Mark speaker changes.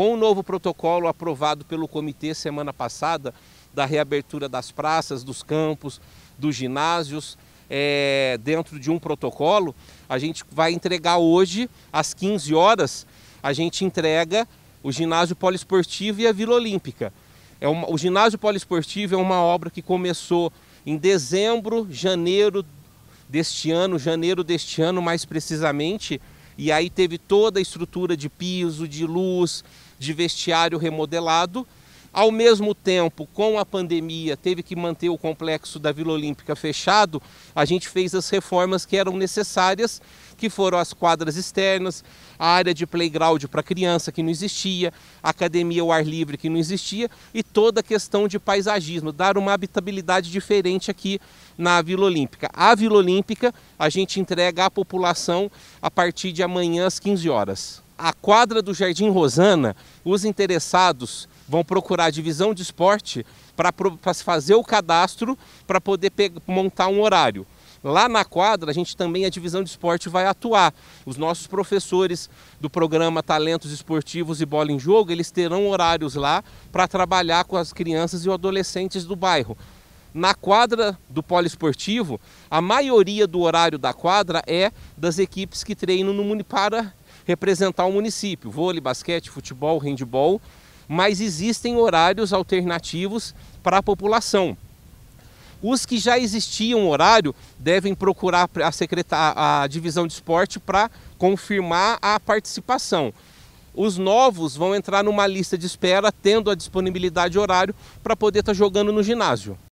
Speaker 1: Com o novo protocolo aprovado pelo comitê semana passada, da reabertura das praças, dos campos, dos ginásios, é, dentro de um protocolo, a gente vai entregar hoje, às 15 horas, a gente entrega o ginásio poliesportivo e a Vila Olímpica. É uma, o ginásio poliesportivo é uma obra que começou em dezembro, janeiro deste ano, janeiro deste ano mais precisamente, e aí teve toda a estrutura de piso, de luz, de vestiário remodelado ao mesmo tempo, com a pandemia, teve que manter o complexo da Vila Olímpica fechado, a gente fez as reformas que eram necessárias, que foram as quadras externas, a área de playground para criança que não existia, a academia ao ar livre que não existia e toda a questão de paisagismo, dar uma habitabilidade diferente aqui na Vila Olímpica. A Vila Olímpica a gente entrega à população a partir de amanhã às 15 horas. A quadra do Jardim Rosana, os interessados vão procurar a divisão de esporte para fazer o cadastro para poder montar um horário. Lá na quadra, a gente também, a divisão de esporte vai atuar. Os nossos professores do programa Talentos Esportivos e Bola em Jogo, eles terão horários lá para trabalhar com as crianças e adolescentes do bairro. Na quadra do poliesportivo, a maioria do horário da quadra é das equipes que treinam no, para representar o município. Vôlei, basquete, futebol, handball mas existem horários alternativos para a população. Os que já existiam horário devem procurar a, secretar, a divisão de esporte para confirmar a participação. Os novos vão entrar numa lista de espera, tendo a disponibilidade de horário para poder estar tá jogando no ginásio.